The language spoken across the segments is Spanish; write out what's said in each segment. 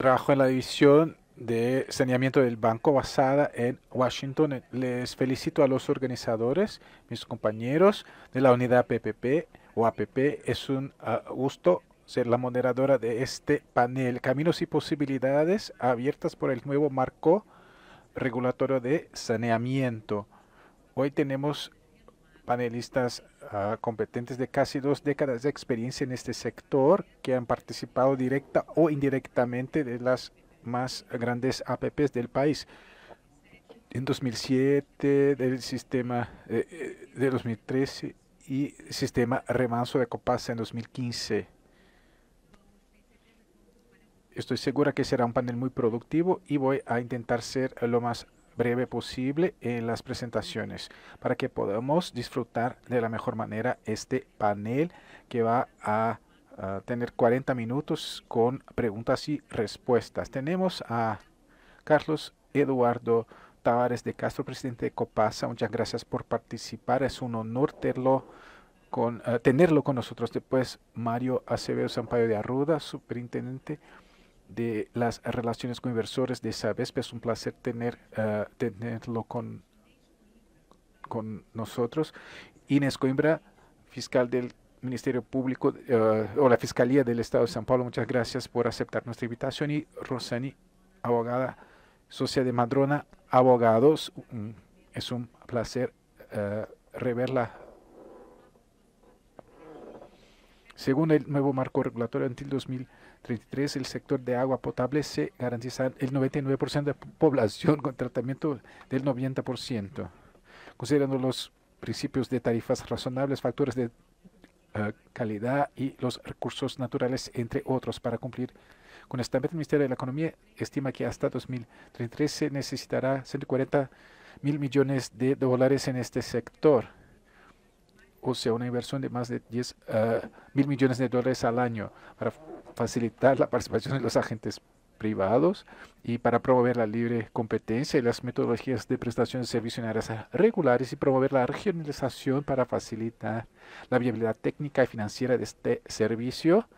Trabajo en la división de saneamiento del banco basada en Washington. Les felicito a los organizadores, mis compañeros de la unidad PPP o APP. Es un ah, gusto ser la moderadora de este panel. Caminos y posibilidades abiertas por el nuevo marco regulatorio de saneamiento. Hoy tenemos panelistas ah, competentes de casi dos décadas de experiencia en este sector que han participado directa o indirectamente de las más grandes APPs del país. En 2007, del sistema eh, eh, de 2013 y sistema remanso de Copasa en 2015. Estoy segura que será un panel muy productivo y voy a intentar ser lo más breve posible en las presentaciones para que podamos disfrutar de la mejor manera este panel que va a, tener 40 minutos con preguntas y respuestas. Tenemos a Carlos Eduardo Tavares de Castro, presidente de Copasa. Muchas gracias por participar. Es un honor tenerlo con, eh, tenerlo con nosotros. Después, Mario Acevedo Sampaio de Arruda, superintendente de las relaciones con inversores de Sabesp. Es un placer tener, eh, tenerlo con, con nosotros. Inés Coimbra, fiscal del Ministerio Público eh, o la Fiscalía del Estado de San Pablo, muchas gracias por aceptar nuestra invitación. Y Rosani, abogada socia de Madrona, abogados. es un placer eh, reverla según el nuevo marco regulatorio el 2000 33, el sector de agua potable se garantiza el 99% de población con tratamiento del 90%. Considerando los principios de tarifas razonables, factores de eh, calidad y los recursos naturales, entre otros, para cumplir con esta meta, el Ministerio de la Economía estima que hasta 2033 se necesitará 140 mil millones de dólares en este sector o sea, una inversión de más de 10 ah, mil millones de dólares al año para facilitar la participación de los agentes privados y para promover la libre competencia y las metodologías de prestación de servicios en áreas regulares y promover la regionalización para facilitar la viabilidad técnica y financiera de este servicio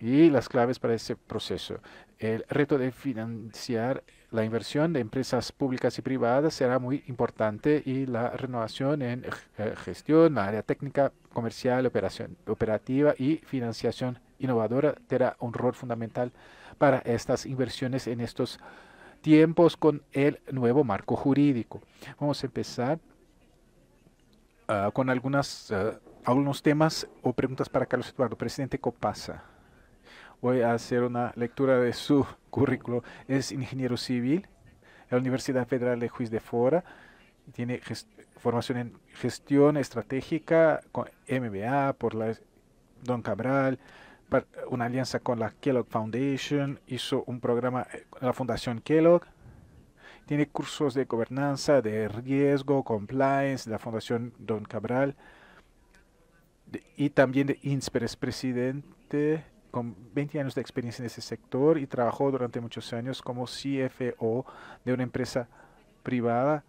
y las claves para ese proceso. El reto de financiar la inversión de empresas públicas y privadas será muy importante y la renovación en eh, gestión, área técnica, comercial, operación, operativa y financiación innovadora tendrá un rol fundamental para estas inversiones en estos tiempos con el nuevo marco jurídico. Vamos a empezar ah, con algunas, ah, algunos temas o preguntas para Carlos Eduardo. Presidente Copasa voy a hacer una lectura de su currículo. Es ingeniero civil en la Universidad Federal de Juiz de Fora. Tiene formación en gestión estratégica con MBA por la Don Cabral, una alianza con la Kellogg Foundation, hizo un programa eh, con la Fundación Kellogg, tiene cursos de gobernanza, de riesgo, compliance, de la Fundación Don Cabral, y también de INSPER, es presidente con 20 años de experiencia en ese sector y trabajó durante muchos años como CFO de una empresa privada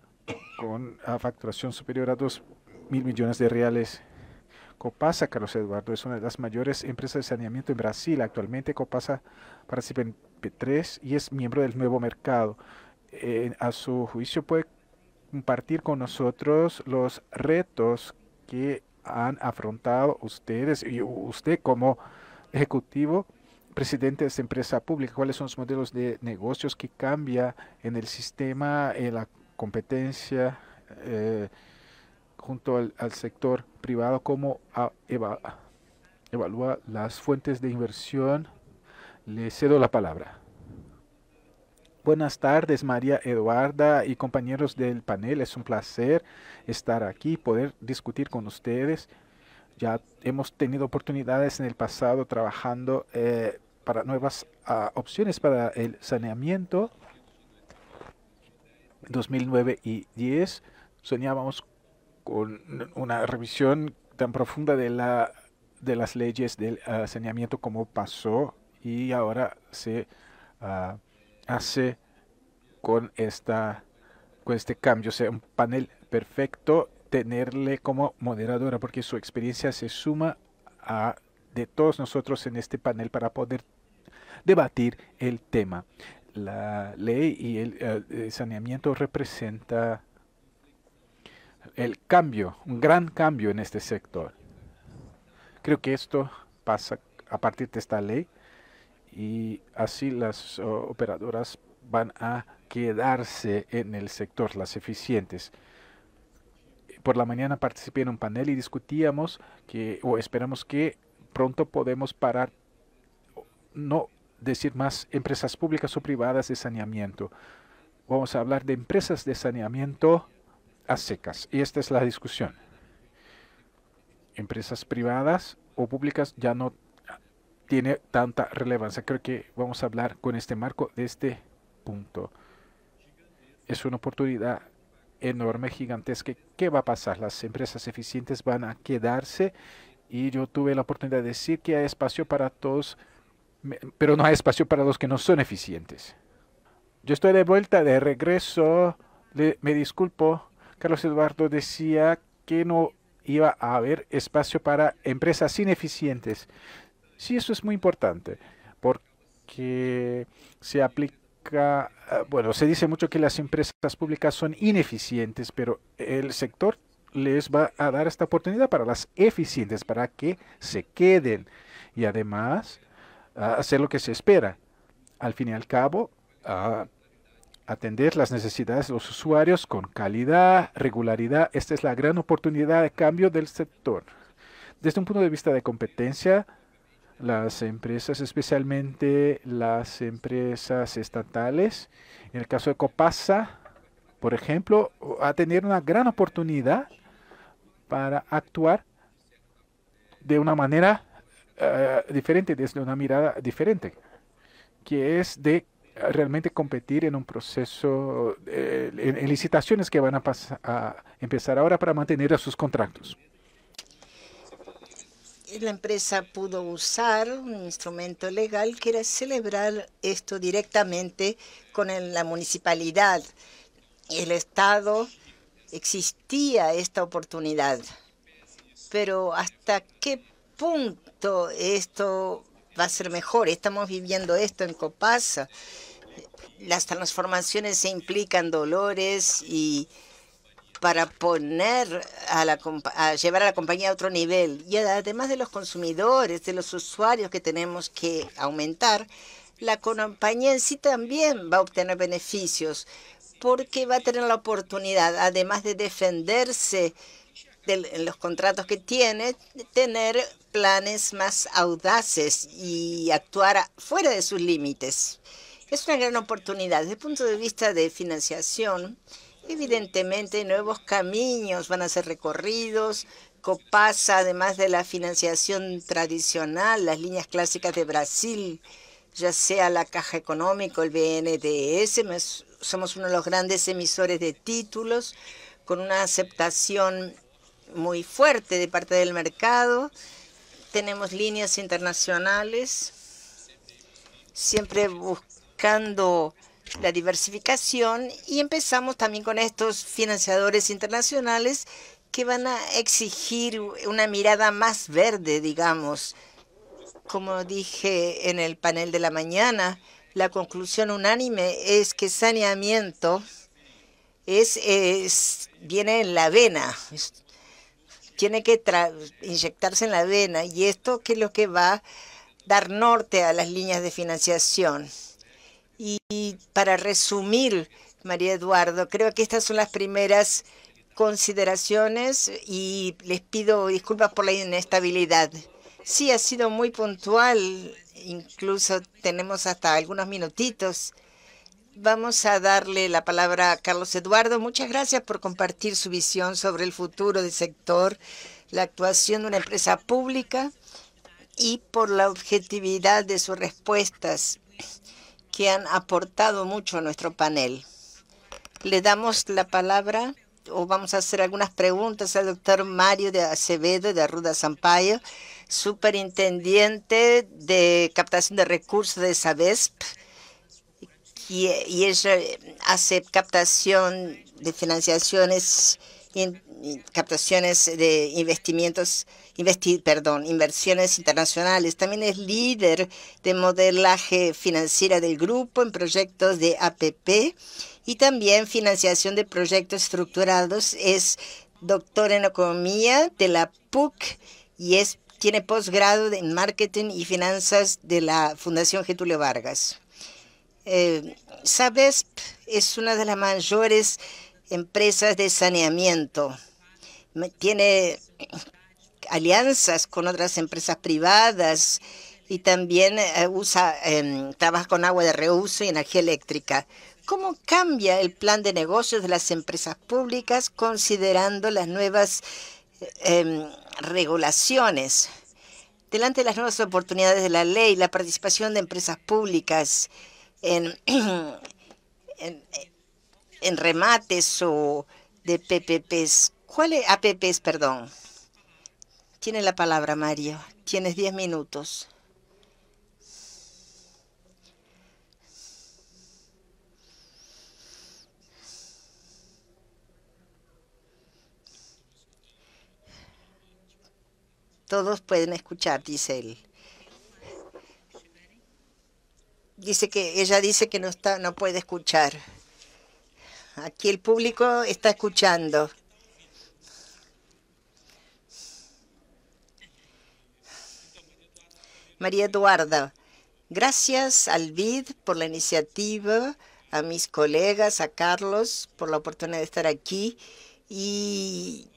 con facturación superior a 2 mil millones de reales. Copasa, Carlos Eduardo, es una de las mayores empresas de saneamiento en Brasil. Actualmente Copasa participa en P3 y es miembro del nuevo mercado. Eh, a su juicio puede compartir con nosotros los retos que han afrontado ustedes y usted como ejecutivo, presidente de esta empresa pública, cuáles son los modelos de negocios que cambia en el sistema, en la competencia eh, junto al, sector privado, cómo ah, evalúa las fuentes de inversión. Le cedo la palabra. Buenas tardes, María Eduarda y compañeros del panel. Es un placer estar aquí, poder discutir con ustedes. Ya hemos tenido oportunidades en el pasado trabajando eh, para nuevas ah, opciones para el saneamiento. En 2009 y 10 soñábamos con una revisión tan profunda de, la, de las leyes del ah, saneamiento como pasó y ahora se ah, hace con, esta, con este cambio. O sea, un panel perfecto tenerle como moderadora porque su experiencia se suma a de todos nosotros en este panel para poder debatir el tema. La ley y el, eh, saneamiento representa el cambio, un gran cambio en este sector. Creo que esto pasa a partir de esta ley y así las operadoras van a quedarse en el sector, las eficientes por la mañana participé en un panel y discutíamos que, o esperamos que pronto podemos parar, no decir más empresas públicas o privadas de saneamiento. Vamos a hablar de empresas de saneamiento a secas. Y esta es la discusión. Empresas privadas o públicas ya no tiene tanta relevancia. Creo que vamos a hablar con este marco de este punto. Es una oportunidad enorme, gigantesca. ¿Qué va a pasar? Las empresas eficientes van a quedarse y yo tuve la oportunidad de decir que hay espacio para todos, pero no hay espacio para los que no son eficientes. Yo estoy de vuelta, de regreso, me disculpo. Carlos Eduardo decía que no iba a haber espacio para empresas ineficientes. Sí, eso es muy importante, porque se aplica Ah, bueno, se dice mucho que las empresas públicas son ineficientes, pero el sector les va a dar esta oportunidad para las eficientes, para que se queden y además ah, hacer lo que se espera. Al fin y al cabo, ah, atender las necesidades de los usuarios con calidad, regularidad. Esta es la gran oportunidad de cambio del sector. Desde un punto de vista de competencia, las empresas, especialmente las empresas estatales. En el caso de Copasa, por ejemplo, a tener una gran oportunidad para actuar de una manera eh, diferente, desde una mirada diferente, que es de eh, realmente competir en un proceso, eh, en, licitaciones que van a, a empezar ahora para mantener a sus contratos la empresa pudo usar un instrumento legal que era celebrar esto directamente con la municipalidad. El Estado existía esta oportunidad, pero ¿hasta qué punto esto va a ser mejor? Estamos viviendo esto en Copasa. Las transformaciones implican dolores y para poner a, la, llevar a la compañía a otro nivel. Y además de los consumidores, de los usuarios que tenemos que aumentar, la compañía en sí también va a obtener beneficios porque va a tener la oportunidad, además de defenderse de los contratos que tiene, tener planes más audaces y actuar fuera de sus límites. Es una gran oportunidad. Desde el punto de vista de financiación, Evidentemente, nuevos caminos van a ser recorridos. Copasa, además de la financiación tradicional, las líneas clásicas de Brasil, ya sea la Caja Económica, el BNDS. somos uno de los grandes emisores de títulos con una aceptación muy fuerte de parte del mercado. Tenemos líneas internacionales, siempre buscando la diversificación y empezamos también con estos financiadores internacionales que van a exigir una mirada más verde, digamos. Como dije en el panel de la mañana, la conclusión unánime es que saneamiento es, viene en la vena, tiene que inyectarse en la vena y esto que es lo que va a dar norte a las líneas de financiación. Y, para resumir, María Eduardo, creo que estas son las primeras consideraciones y les pido disculpas por la inestabilidad. Sí, ha sido muy puntual, incluso tenemos hasta algunos minutitos. Vamos a darle la palabra a Carlos Eduardo. Muchas gracias por compartir su visión sobre el futuro del sector, la actuación de una empresa pública y por la objetividad de sus respuestas que han aportado mucho a nuestro panel. Le damos la palabra o vamos a hacer algunas preguntas al doctor Mario de Acevedo de Arruda Sampaio, superintendente de captación de recursos de SABESP, y, y ella hace captación de financiaciones captaciones de investimientos, perdón, inversiones internacionales. También es líder de modelaje financiera del grupo en proyectos de APP y también financiación de proyectos estructurados. Es doctor en economía de la PUC y es, tiene posgrado en marketing y finanzas de la Fundación Getulio Vargas. Eh, Sabesp es una de las mayores empresas de saneamiento, tiene alianzas con otras empresas privadas y también eh, usa, em, trabaja con agua de reuso y energía eléctrica. ¿Cómo cambia el plan de negocios de las empresas públicas considerando las nuevas em, regulaciones? Delante de las nuevas oportunidades de la ley, la participación de empresas públicas en, en remates o de PPPs. ¿Cuál es? APPs, perdón. Tiene la palabra, Mario. Tienes 10 minutos. Todos pueden escuchar, dice él. Dice que ella dice que no está, no puede escuchar. Aquí el público está escuchando. María Eduarda, gracias al BID por la iniciativa, a mis colegas, a Carlos, por la oportunidad de estar aquí y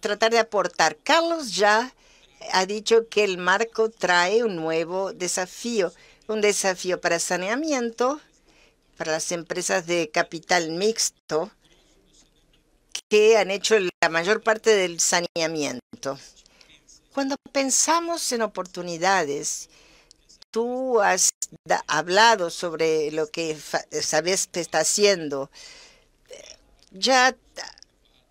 tratar de aportar. Carlos ya ha dicho que el marco trae un nuevo desafío, un desafío para saneamiento para las empresas de capital mixto que han hecho la mayor parte del saneamiento. Cuando pensamos en oportunidades, tú has hablado sobre lo que Sabes que está haciendo. Ya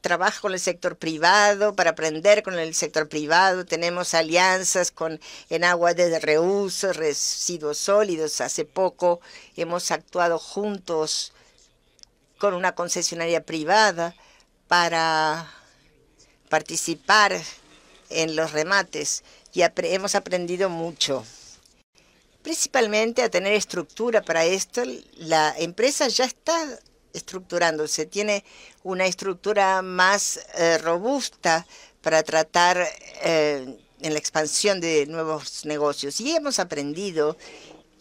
trabajo con el sector privado, para aprender con el sector privado. Tenemos alianzas con en agua de reuso, residuos sólidos. Hace poco hemos actuado juntos con una concesionaria privada para participar en los remates y hemos aprendido mucho. Principalmente a tener estructura para esto. La empresa ya está estructurándose, tiene una estructura más eh, robusta para tratar eh, en la expansión de nuevos negocios. Y hemos aprendido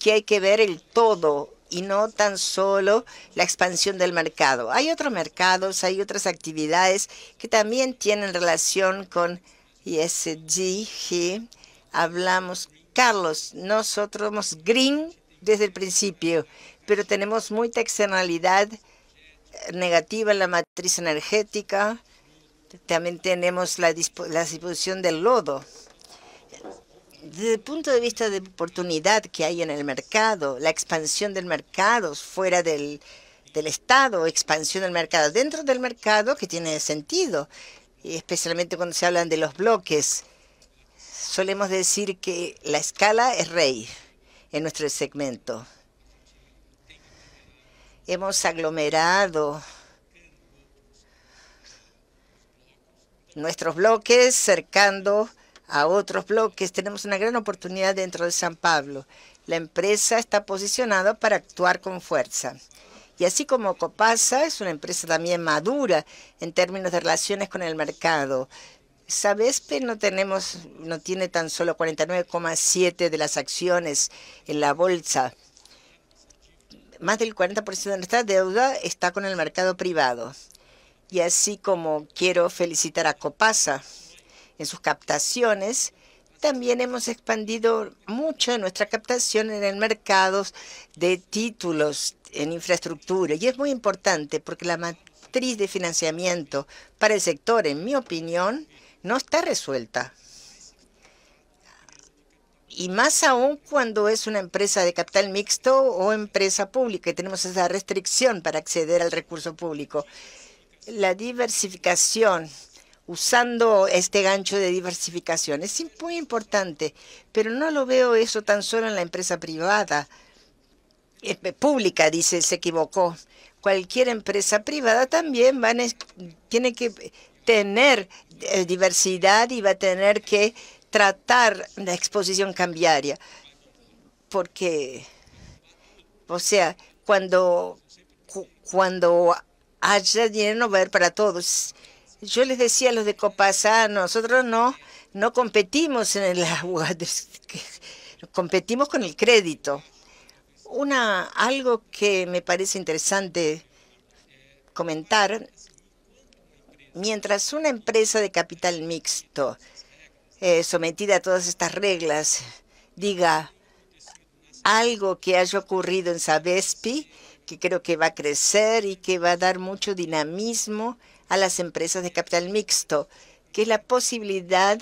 que hay que ver el todo y no tan solo la expansión del mercado. Hay otros mercados, hay otras actividades que también tienen relación con ESG. Hablamos, Carlos, nosotros somos green desde el principio, pero tenemos mucha externalidad negativa en la matriz energética. También tenemos la, disposición del lodo. Desde el punto de vista de oportunidad que hay en el mercado, la expansión del mercado fuera del, del Estado, expansión del mercado dentro del mercado, que tiene sentido, y especialmente cuando se hablan de los bloques. Solemos decir que la escala es rey en nuestro segmento hemos aglomerado nuestros bloques cercando a otros bloques. Tenemos una gran oportunidad dentro de San Pablo. La empresa está posicionada para actuar con fuerza. Y así como Copasa es una empresa también madura en términos de relaciones con el mercado. Sabespe no tenemos no tiene tan solo 49,7 de las acciones en la bolsa más del 40% de nuestra deuda está con el mercado privado. Y así como quiero felicitar a Copasa en sus captaciones, también hemos expandido mucho nuestra captación en el mercado de títulos en infraestructura. Y es muy importante porque la matriz de financiamiento para el sector, en mi opinión, no está resuelta y más aún cuando es una empresa de capital mixto o empresa pública y tenemos esa restricción para acceder al recurso público. La diversificación, usando este gancho de diversificación, es muy importante, pero no lo veo eso tan solo en la empresa privada. Pública, dice, se equivocó. Cualquier empresa privada también tiene que tener eh, diversidad y va a tener que tratar la exposición cambiaria, porque, o sea, cuando, cuando haya dinero va a haber para todos, yo les decía a los de Copasa, nosotros no, no competimos en el agua, competimos con el crédito. Una, algo que me parece interesante comentar, mientras una empresa de capital mixto eh, sometida a todas estas reglas, diga algo que haya ocurrido en Sabespi, que creo que va a crecer y que va a dar mucho dinamismo a las empresas de capital mixto, que es la posibilidad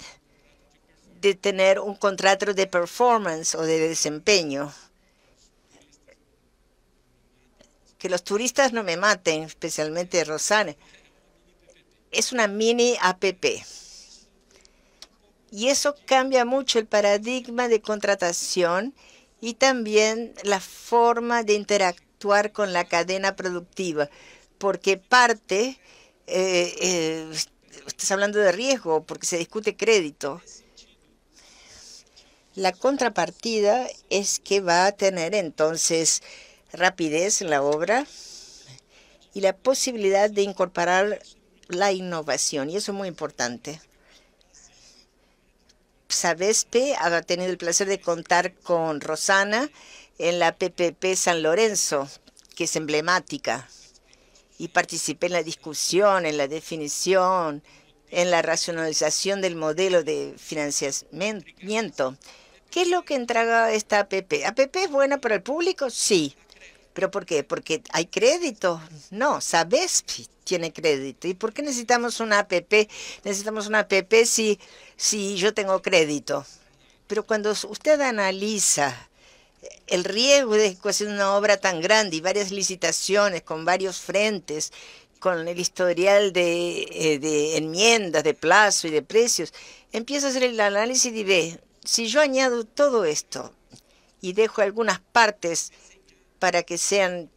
de tener un contrato de performance o de desempeño. Que los turistas no me maten, especialmente Rosane. Es una mini APP. Y eso cambia mucho el paradigma de contratación y también la forma de interactuar con la cadena productiva, porque parte, eh, eh, estás hablando de riesgo, porque se discute crédito. La contrapartida es que va a tener entonces rapidez en la obra y la posibilidad de incorporar la innovación, y eso es muy importante. Sabespe ha tenido el placer de contar con Rosana en la PPP San Lorenzo, que es emblemática. Y participé en la discusión, en la definición, en la racionalización del modelo de financiamiento. ¿Qué es lo que entrega esta APP? ¿APP es buena para el público? Sí. ¿Pero por qué? Porque hay crédito. No, sabes tiene crédito. ¿Y por qué necesitamos una app? Necesitamos una app si, si yo tengo crédito. Pero cuando usted analiza eh, el riesgo de hacer una obra tan grande y varias licitaciones con varios frentes, con el historial de, eh, de enmiendas, de plazo y de precios, empieza a hacer el análisis y ve, si yo añado todo esto y dejo algunas partes para que sean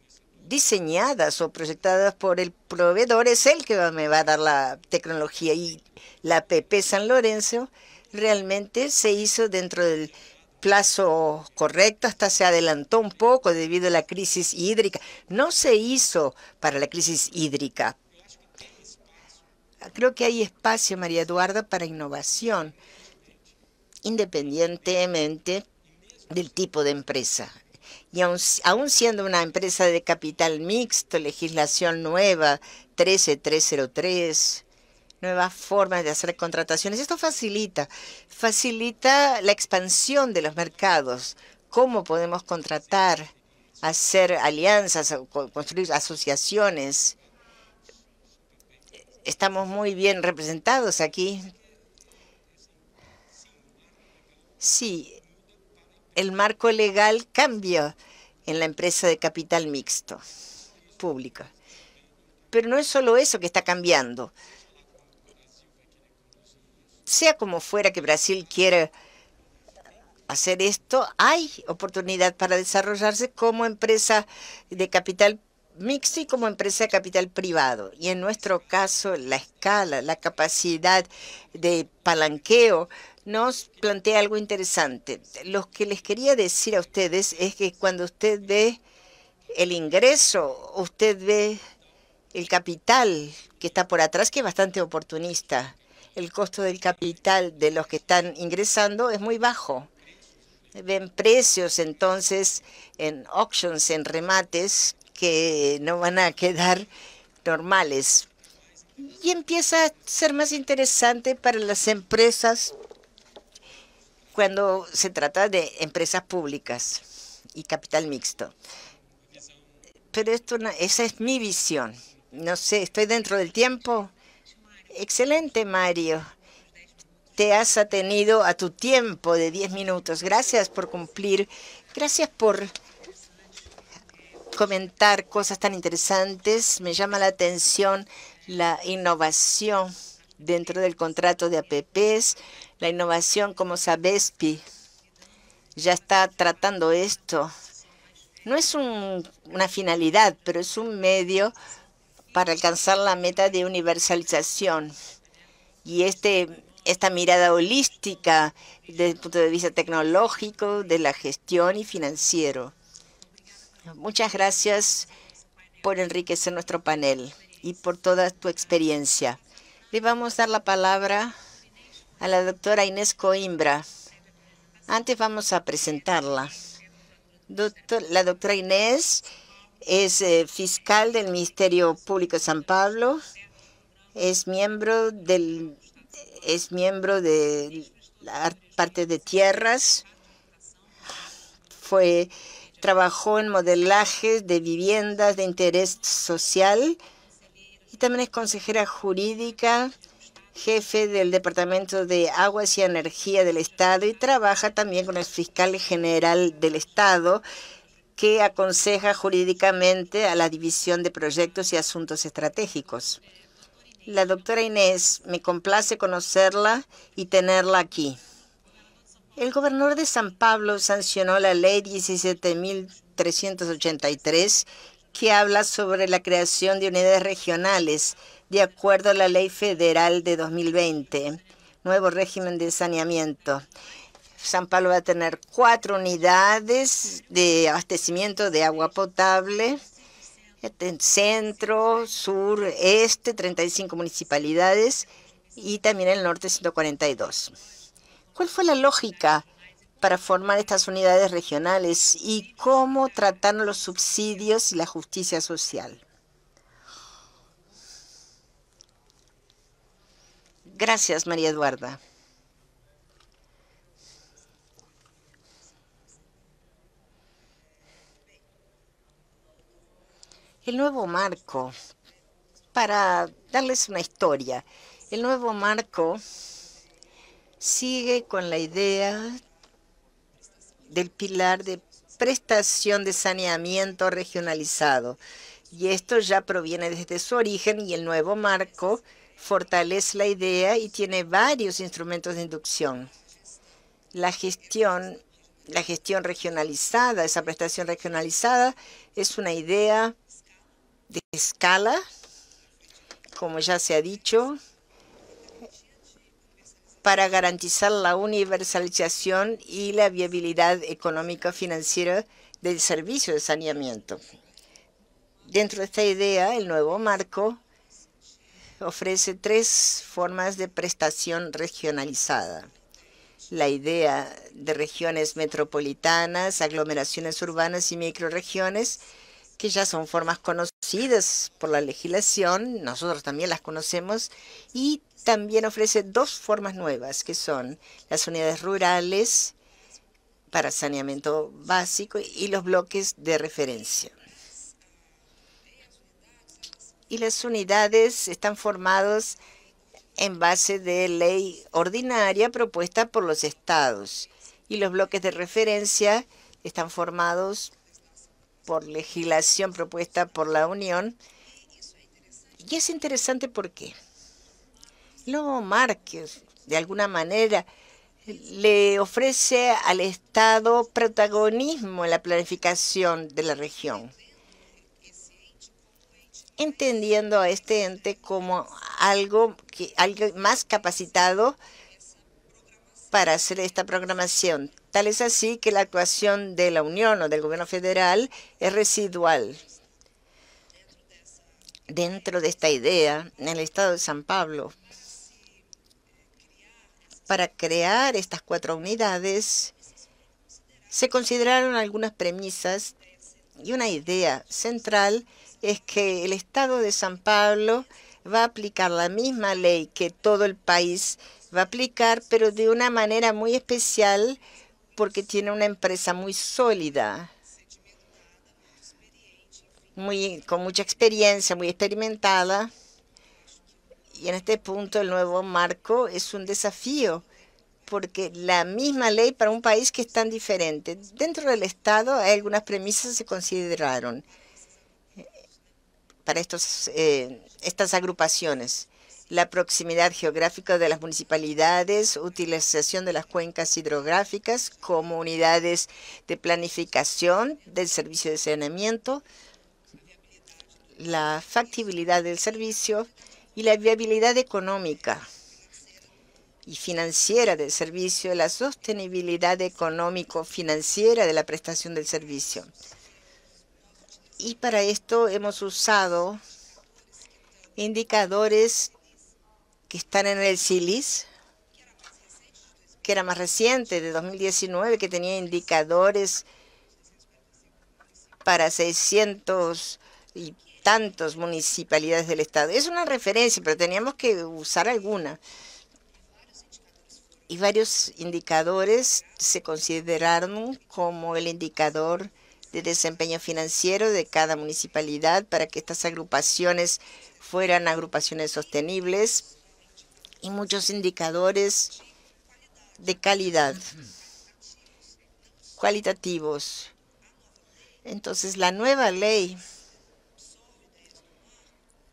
diseñadas o proyectadas por el proveedor, es él que me va a dar la tecnología. Y la PP San Lorenzo realmente se hizo dentro del plazo correcto, hasta se adelantó un poco debido a la crisis hídrica. No se hizo para la crisis hídrica. Creo que hay espacio, María Eduarda, para innovación, independientemente del tipo de empresa y aun, siendo una empresa de capital mixto, legislación nueva, 13303, nuevas formas de hacer contrataciones, esto facilita, facilita la expansión de los mercados, cómo podemos contratar, hacer alianzas, construir asociaciones. Estamos muy bien representados aquí. Sí, el marco legal cambia en la empresa de capital mixto público. Pero no es solo eso que está cambiando. Sea como fuera que Brasil quiera hacer esto, hay oportunidad para desarrollarse como empresa de capital mixto y como empresa de capital privado. Y en nuestro caso, la escala, la capacidad de palanqueo nos plantea algo interesante. Lo que les quería decir a ustedes es que cuando usted ve el ingreso, usted ve el capital que está por atrás, que es bastante oportunista. El costo del capital de los que están ingresando es muy bajo. Ven precios entonces en auctions, en remates, que no van a quedar normales. Y empieza a ser más interesante para las empresas cuando se trata de empresas públicas y capital mixto. Pero esto, esa es mi visión. No sé, estoy dentro del tiempo. Excelente, Mario. Te has atenido a tu tiempo de 10 minutos. Gracias por cumplir. Gracias por comentar cosas tan interesantes. Me llama la atención la innovación dentro del contrato de APPs, la innovación como Sabespi ya está tratando esto. No es una finalidad, pero es un medio para alcanzar la meta de universalización. Y este, esta mirada holística desde el punto de vista tecnológico, de la gestión y financiero. Muchas gracias por enriquecer nuestro panel y por toda tu experiencia. Le vamos a dar la palabra a la doctora Inés Coimbra. Antes vamos a presentarla. la doctora Inés es eh, fiscal del Ministerio Público de San Pablo, es miembro del es miembro de la parte de tierras, fue trabajó en modelajes de viviendas de interés social y también es consejera jurídica jefe del Departamento de Aguas y Energía del Estado y trabaja también con el fiscal general del Estado que aconseja jurídicamente a la División de Proyectos y Asuntos Estratégicos. La doctora Inés, me complace conocerla y tenerla aquí. El gobernador de San Pablo sancionó la ley 17.383 que habla sobre la creación de unidades regionales de acuerdo a la ley federal de 2020, nuevo régimen de saneamiento. San Pablo va a tener cuatro unidades de abastecimiento de agua potable, este, centro, sur, este, 35 municipalidades y también el norte 142. ¿Cuál fue la lógica para formar estas unidades regionales y cómo trataron los subsidios y la justicia social? Gracias, María Eduarda. El nuevo marco, para darles una historia, el nuevo marco sigue con la idea del pilar de prestación de saneamiento regionalizado. Y esto ya proviene desde su origen y el nuevo marco fortalece la idea y tiene varios instrumentos de inducción. La gestión, la gestión regionalizada, esa prestación regionalizada, es una idea de escala, como ya se ha dicho, para garantizar la universalización y la viabilidad económica financiera del servicio de saneamiento. Dentro de esta idea, el nuevo marco ofrece tres formas de prestación regionalizada. La idea de regiones metropolitanas, aglomeraciones urbanas y microregiones, que ya son formas conocidas por la legislación, nosotros también las conocemos, y también ofrece dos formas nuevas, que son las unidades rurales para saneamiento básico y los bloques de referencia y las unidades están formadas en base de ley ordinaria propuesta por los estados y los bloques de referencia están formados por legislación propuesta por la Unión. Y es interesante porque luego Márquez, de alguna manera, le ofrece al Estado protagonismo en la planificación de la región entendiendo a este ente como algo, que, alguien más capacitado para hacer esta programación. Tal es así que la actuación de la Unión o del gobierno federal es residual. Dentro de esta idea, en el estado de San Pablo, para crear estas cuatro unidades, se consideraron algunas premisas y una idea central es que el Estado de San Pablo va a aplicar la misma ley que todo el país va a aplicar, pero de una manera muy especial porque tiene una empresa muy sólida, muy, con mucha experiencia, muy experimentada. Y en este punto el nuevo marco es un desafío, porque la misma ley para un país que es tan diferente. Dentro del Estado hay algunas premisas que se consideraron para estos, eh, estas agrupaciones. La proximidad geográfica de las municipalidades, utilización de las cuencas hidrográficas como unidades de planificación del servicio de saneamiento, la factibilidad del servicio y la viabilidad económica y financiera del servicio, la sostenibilidad económico-financiera de la prestación del servicio. Y para esto hemos usado indicadores que están en el CILIS, que era más reciente, de 2019, que tenía indicadores para 600 y tantos municipalidades del estado. Es una referencia, pero teníamos que usar alguna. Y varios indicadores se consideraron como el indicador de desempeño financiero de cada municipalidad para que estas agrupaciones fueran agrupaciones sostenibles y muchos indicadores de calidad, cualitativos. Entonces, la nueva ley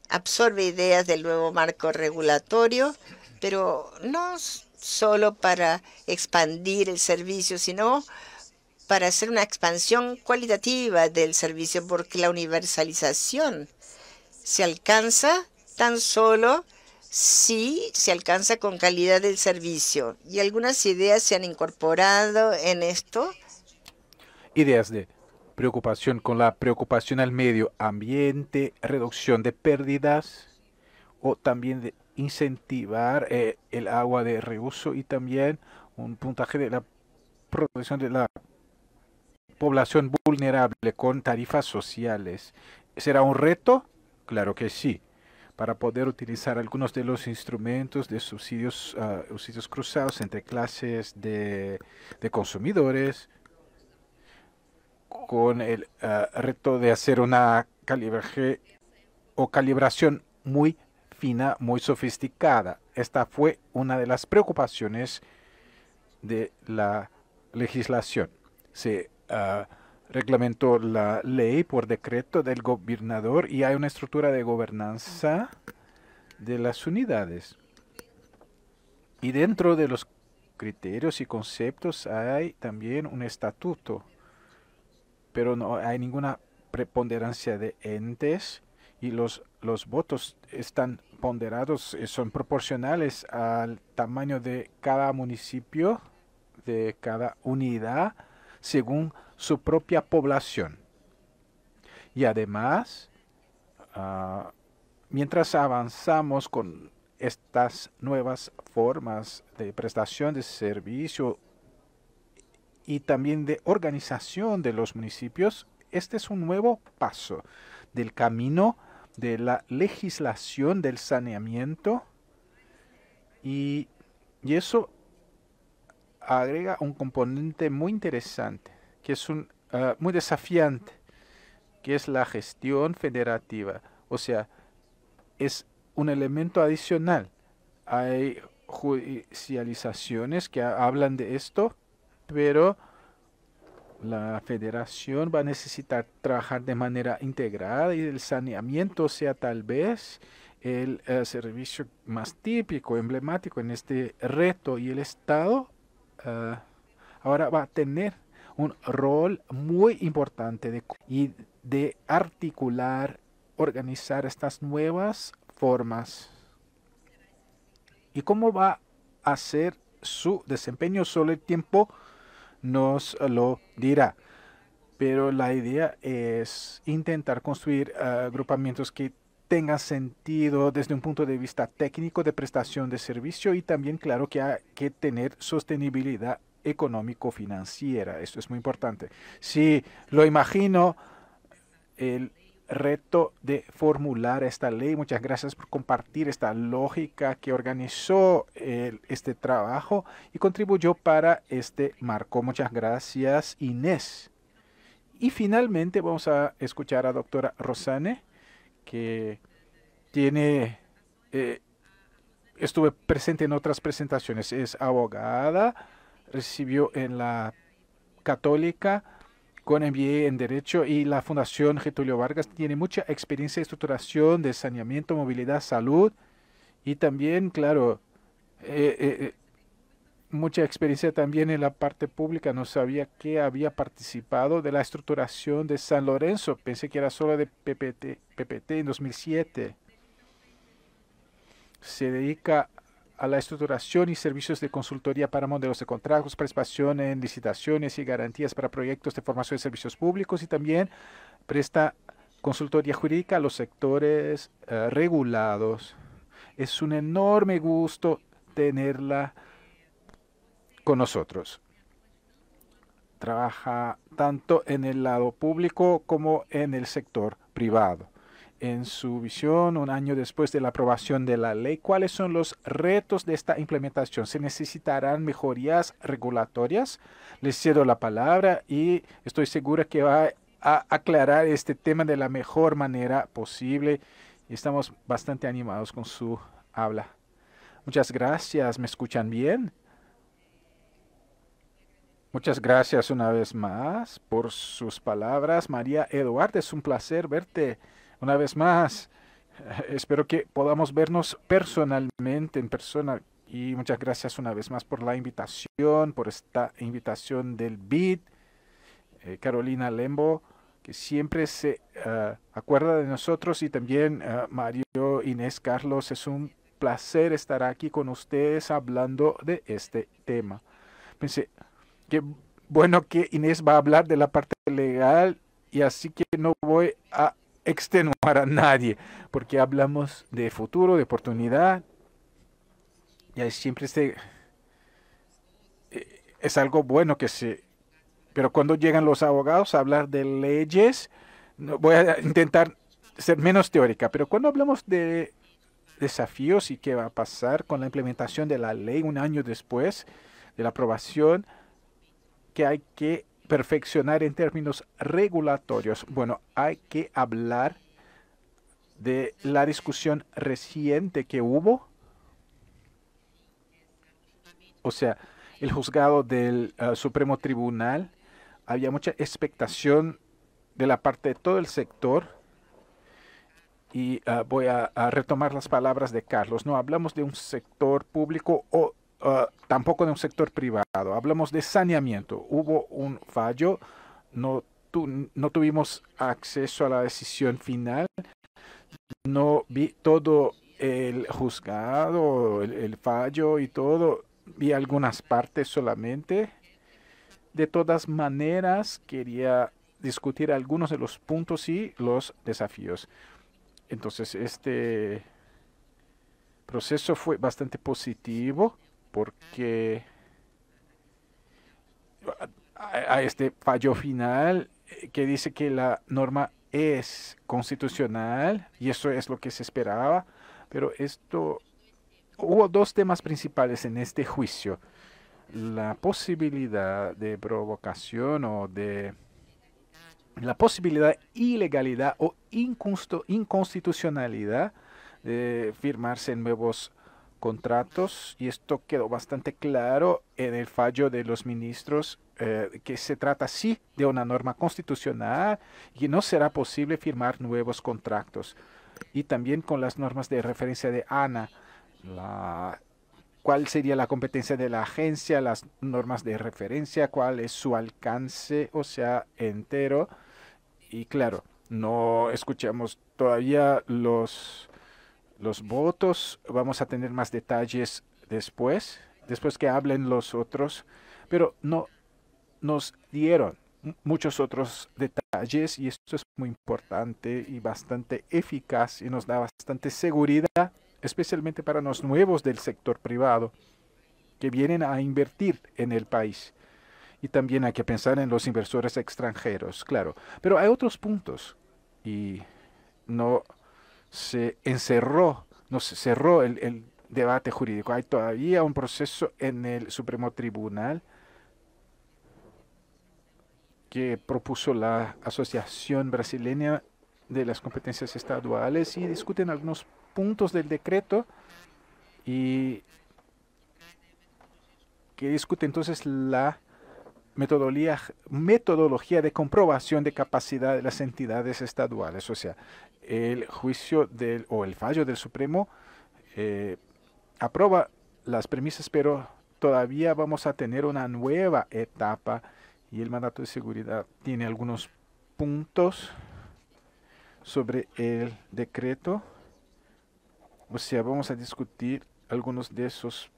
absorbe ideas del nuevo marco regulatorio, pero no solo para expandir el servicio, sino para hacer una expansión cualitativa del servicio, porque la universalización se alcanza tan solo si se alcanza con calidad del servicio. Y algunas ideas se han incorporado en esto. Ideas de preocupación con la preocupación al medio ambiente, reducción de pérdidas o también de incentivar eh, el agua de reuso y también un puntaje de la protección de la población vulnerable con tarifas sociales. ¿Será un reto? Claro que sí. Para poder utilizar algunos de los instrumentos de subsidios, ah, subsidios cruzados entre clases de, consumidores, con el ah, reto de hacer una calibraje o calibración muy fina, muy sofisticada. Esta fue una de las preocupaciones de la legislación. Se Ah, reglamentó la ley por decreto del gobernador y hay una estructura de gobernanza de las unidades. Y dentro de los criterios y conceptos hay también un estatuto, pero no hay ninguna preponderancia de entes y los, los votos están ponderados, eh, son proporcionales al tamaño de cada municipio, de cada unidad según su propia población. Y además, ah, mientras avanzamos con estas nuevas formas de prestación de servicio y también de organización de los municipios, este es un nuevo paso del camino de la legislación del saneamiento y, y eso agrega un componente muy interesante, que es un, ah, muy desafiante, que es la gestión federativa. O sea, es un elemento adicional. Hay judicializaciones que hablan de esto, pero la federación va a necesitar trabajar de manera integrada y el saneamiento sea tal vez el eh, servicio más típico, emblemático en este reto y el Estado Ah, ahora va a tener un rol muy importante de, y de articular, organizar estas nuevas formas. ¿Y cómo va a hacer su desempeño? Solo el tiempo nos lo dirá. Pero la idea es intentar construir ah, agrupamientos que tenga sentido desde un punto de vista técnico de prestación de servicio y también, claro, que hay que tener sostenibilidad económico-financiera. Esto es muy importante. Sí, lo imagino, el reto de formular esta ley. Muchas gracias por compartir esta lógica que organizó este trabajo y contribuyó para este marco. Muchas gracias, Inés. Y finalmente vamos a escuchar a doctora Rosane que tiene, eh, estuve presente en otras presentaciones, es abogada, recibió en la católica con MBA en Derecho y la Fundación Getulio Vargas tiene mucha experiencia de estructuración de saneamiento, movilidad, salud y también, claro, eh, eh, eh mucha experiencia también en la parte pública. No sabía que había participado de la estructuración de San Lorenzo. Pensé que era solo de PPT, PPT en 2007. Se dedica a la estructuración y servicios de consultoría para modelos de contratos, participación en licitaciones y garantías para proyectos de formación de servicios públicos y también presta consultoría jurídica a los sectores eh, regulados. Es un enorme gusto tenerla con nosotros. Trabaja tanto en el lado público como en el sector privado. En su visión, un año después de la aprobación de la ley, ¿cuáles son los retos de esta implementación? ¿Se necesitarán mejorías regulatorias? Les cedo la palabra y estoy segura que va a aclarar este tema de la mejor manera posible. Estamos bastante animados con su habla. Muchas gracias. ¿Me escuchan bien? Muchas gracias una vez más por sus palabras, María Eduardo. Es un placer verte una vez más. Eh, espero que podamos vernos personalmente, en persona. Y muchas gracias una vez más por la invitación, por esta invitación del BID. Eh, Carolina Lembo, que siempre se eh, acuerda de nosotros, y también Mario, Inés, Carlos. Es un placer estar aquí con ustedes hablando de este tema. Pensé, Qué bueno que Inés va a hablar de la parte legal y así que no voy a extenuar a nadie, porque hablamos de futuro, de oportunidad. Y siempre eh, es algo bueno que se... Pero cuando llegan los abogados a hablar de leyes, voy a intentar ser menos teórica, pero cuando hablamos de desafíos y qué va a pasar con la implementación de la ley un año después de la aprobación, que hay que perfeccionar en términos regulatorios. Bueno, hay que hablar de la discusión reciente que hubo. O sea, el juzgado del ah, Supremo Tribunal, había mucha expectación de la parte de todo el sector y ah, voy a, a, retomar las palabras de Carlos. No hablamos de un sector público o Ah, tampoco de un sector privado. Hablamos de saneamiento. Hubo un fallo, no, no tuvimos acceso a la decisión final, no vi todo el juzgado, el, el fallo y todo, vi algunas partes solamente. De todas maneras, quería discutir algunos de los puntos y los desafíos. Entonces, este proceso fue bastante positivo porque a, ah, ah, ah, este fallo final eh, que dice que la norma es constitucional y eso es lo que se esperaba, pero esto hubo dos temas principales en este juicio. La posibilidad de provocación o de la posibilidad de ilegalidad o inconstitucionalidad de firmarse nuevos contratos y esto quedó bastante claro en el fallo de los ministros eh, que se trata sí de una norma constitucional y no será posible firmar nuevos contratos. Y también con las normas de referencia de ANA, cuál sería la competencia de la agencia, las normas de referencia, cuál es su alcance, o sea, entero. Y claro, no escuchamos todavía los los votos. Vamos a tener más detalles después, después que hablen los otros, pero no nos dieron muchos otros detalles y esto es muy importante y bastante eficaz y nos da bastante seguridad, especialmente para los nuevos del sector privado que vienen a invertir en el país. Y también hay que pensar en los inversores extranjeros, claro. Pero hay otros puntos y no se encerró, no se cerró el, debate jurídico. Hay todavía un proceso en el Supremo Tribunal que propuso la Asociación Brasileña de las Competencias Estaduales y discuten algunos puntos del decreto y que discute entonces la metodología, metodología de comprobación de capacidad de las entidades estaduales. O sea, el juicio del, o el fallo del Supremo eh, aprueba las premisas, pero todavía vamos a tener una nueva etapa y el mandato de seguridad tiene algunos puntos sobre el decreto. O sea, vamos a discutir algunos de esos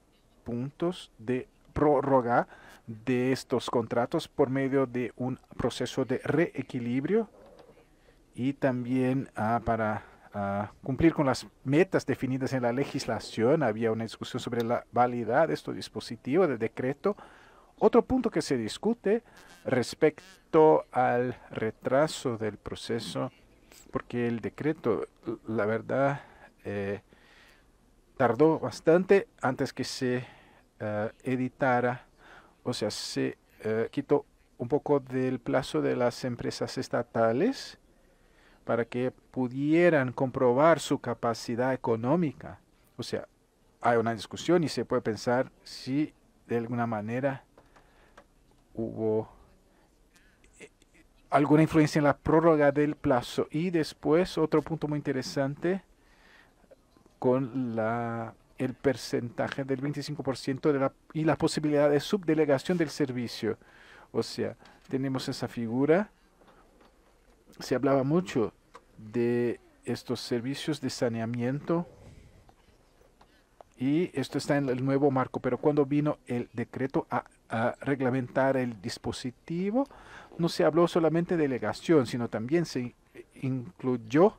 puntos de prórroga de estos contratos por medio de un proceso de reequilibrio y también ah, para ah, cumplir con las metas definidas en la legislación. Había una discusión sobre la validad de este dispositivo de decreto. Otro punto que se discute respecto al retraso del proceso, porque el decreto, la verdad, eh, tardó bastante antes que se eh, editara, o sea, se eh, quitó un poco del plazo de las empresas estatales para que pudieran comprobar su capacidad económica. O sea, hay una discusión y se puede pensar si de alguna manera hubo eh, alguna influencia en la prórroga del plazo. Y después, otro punto muy interesante, con la, el porcentaje del 25% de la, y la posibilidad de subdelegación del servicio. O sea, tenemos esa figura se hablaba mucho de estos servicios de saneamiento y esto está en el nuevo marco, pero cuando vino el decreto a, reglamentar el dispositivo, no se habló solamente de delegación, sino también se incluyó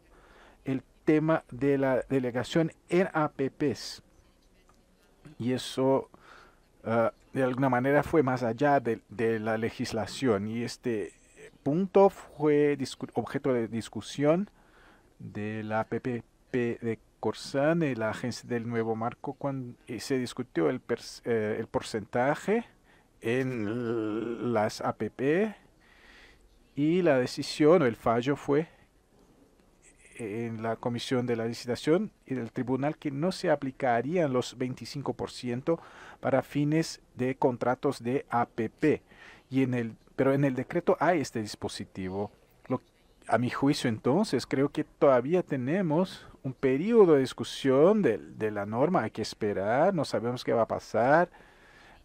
el tema de la delegación en APPs. Y eso ah, de alguna manera fue más allá de, de la legislación y este punto fue objeto de discusión de la APP de Corsan, de la agencia del nuevo marco, cuando eh, se discutió el, eh, el porcentaje en las APP y la decisión o el fallo fue en la comisión de la licitación y del tribunal que no se aplicarían los 25% para fines de contratos de APP y en el pero en el decreto hay este dispositivo. a mi juicio entonces, creo que todavía tenemos un periodo de discusión de, la norma. Hay que esperar, no sabemos qué va a pasar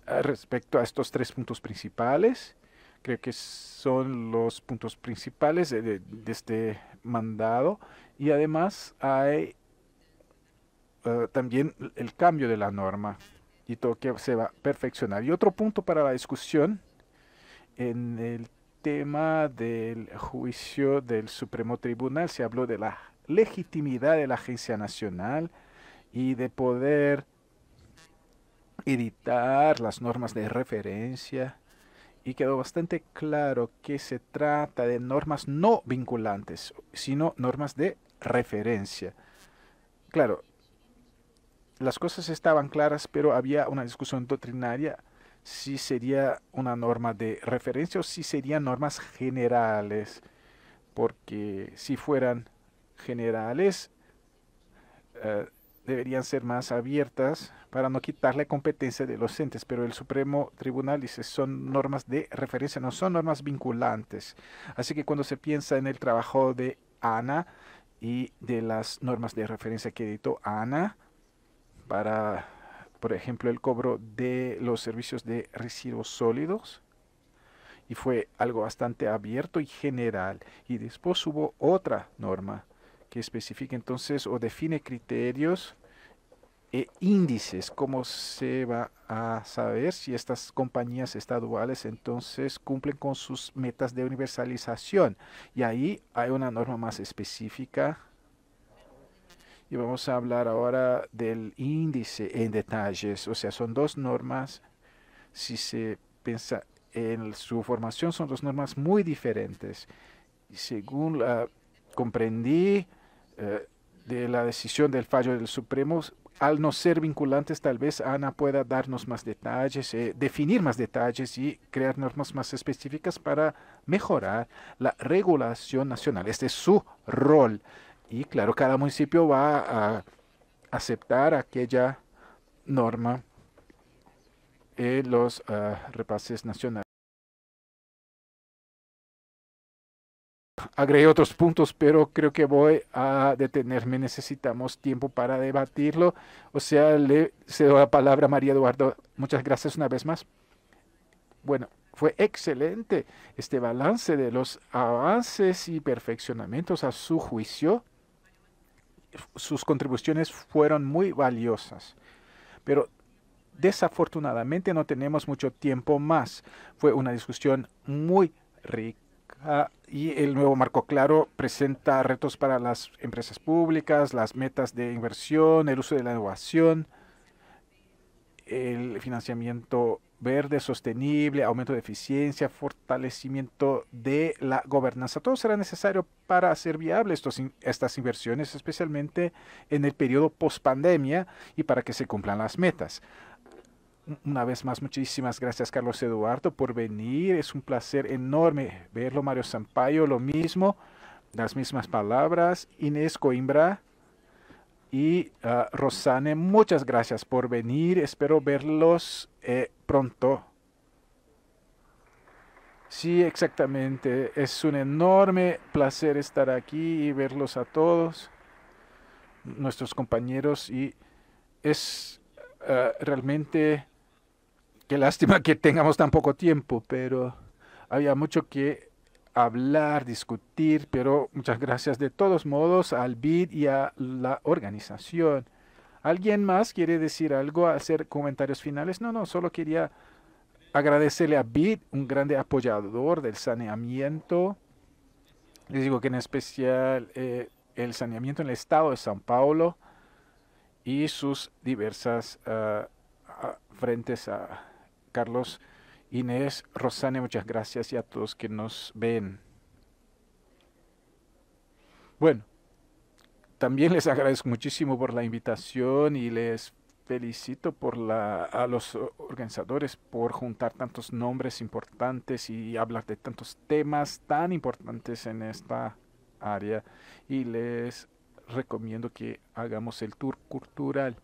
ah, respecto a estos tres puntos principales. Creo que son los puntos principales de, este mandado. Y además hay ah, también el cambio de la norma y todo que se va a perfeccionar. Y otro punto para la discusión en el tema del juicio del Supremo Tribunal se habló de la legitimidad de la Agencia Nacional y de poder editar las normas de referencia y quedó bastante claro que se trata de normas no vinculantes, sino normas de referencia. Claro, las cosas estaban claras, pero había una discusión doctrinaria si sería una norma de referencia o si serían normas generales, porque si fueran generales, eh, deberían ser más abiertas para no quitar la competencia de los entes, pero el Supremo Tribunal dice son normas de referencia, no son normas vinculantes. Así que cuando se piensa en el trabajo de Ana y de las normas de referencia que editó Ana para por ejemplo, el cobro de los servicios de residuos sólidos. Y fue algo bastante abierto y general. Y después hubo otra norma que especifica entonces o define criterios e índices, cómo se va a saber si estas compañías estaduales entonces cumplen con sus metas de universalización. Y ahí hay una norma más específica y vamos a hablar ahora del índice en detalles. O sea, son dos normas. Si se piensa en su formación, son dos normas muy diferentes. Y según la, comprendí eh, de la decisión del fallo del Supremo, al no ser vinculantes, tal vez Ana pueda darnos más detalles, eh, definir más detalles y crear normas más específicas para mejorar la regulación nacional. Este es su rol. Y claro, cada municipio va a aceptar aquella norma en los ah, repases nacionales. Agregué otros puntos, pero creo que voy a detenerme. Necesitamos tiempo para debatirlo. O sea, le cedo la palabra a María Eduardo. Muchas gracias una vez más. Bueno, fue excelente este balance de los avances y perfeccionamientos a su juicio sus contribuciones fueron muy valiosas. Pero desafortunadamente no tenemos mucho tiempo más. Fue una discusión muy rica y el nuevo marco claro presenta retos para las empresas públicas, las metas de inversión, el uso de la innovación, el financiamiento verde, sostenible, aumento de eficiencia, fortalecimiento de la gobernanza. Todo será necesario para hacer viable estas inversiones, especialmente en el periodo post-pandemia y para que se cumplan las metas. Una vez más, muchísimas gracias Carlos Eduardo por venir. Es un placer enorme verlo, Mario Sampaio, lo mismo, las mismas palabras. Inés Coimbra, y ah, Rosane, muchas gracias por venir. Espero verlos eh, pronto. Sí, exactamente. Es un enorme placer estar aquí y verlos a todos, nuestros compañeros. Y es ah, realmente qué lástima que tengamos tan poco tiempo, pero había mucho que hablar, discutir, pero muchas gracias de todos modos al BID y a la organización. ¿Alguien más quiere decir algo, hacer comentarios finales? No, no, solo quería agradecerle a BID, un grande apoyador del saneamiento. Les digo que en especial eh, el saneamiento en el estado de San Paulo y sus diversas ah, ah, frentes a Carlos Inés, Rosane, muchas gracias y a todos que nos ven. Bueno, también les agradezco muchísimo por la invitación y les felicito por la, a los organizadores por juntar tantos nombres importantes y hablar de tantos temas tan importantes en esta área y les recomiendo que hagamos el tour cultural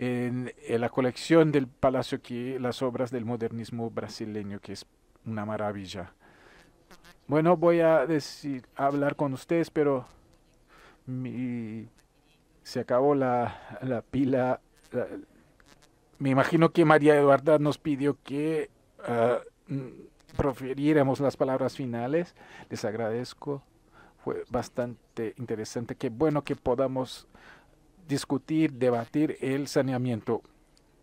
en, la colección del Palacio que las obras del modernismo brasileño, que es una maravilla. Bueno, voy a decir, hablar con ustedes, pero se acabó la, pila. me imagino que María Eduarda nos pidió que uh, las palabras finales. Les agradezco. Fue bastante interesante. Qué bueno que podamos discutir, debatir el saneamiento.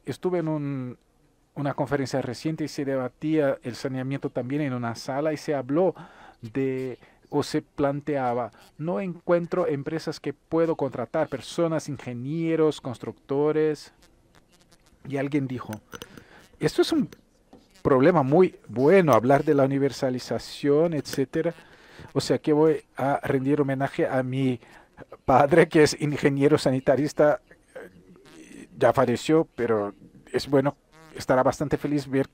Estuve en una conferencia reciente y se debatía el saneamiento también en una sala y se habló de o se planteaba, no encuentro empresas que puedo contratar, personas, ingenieros, constructores. Y alguien dijo, esto es un problema muy bueno, hablar de la universalización, etcétera. O sea que voy a rendir homenaje a mi padre que es ingeniero sanitarista, eh, ya falleció, pero es bueno, estará bastante feliz ver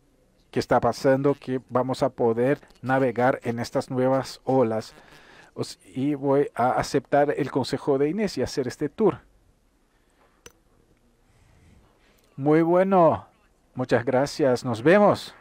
qué está pasando, que vamos a poder navegar en estas nuevas olas. Y voy a aceptar el consejo de Inés y hacer este tour. Muy bueno. Muchas gracias. Nos vemos.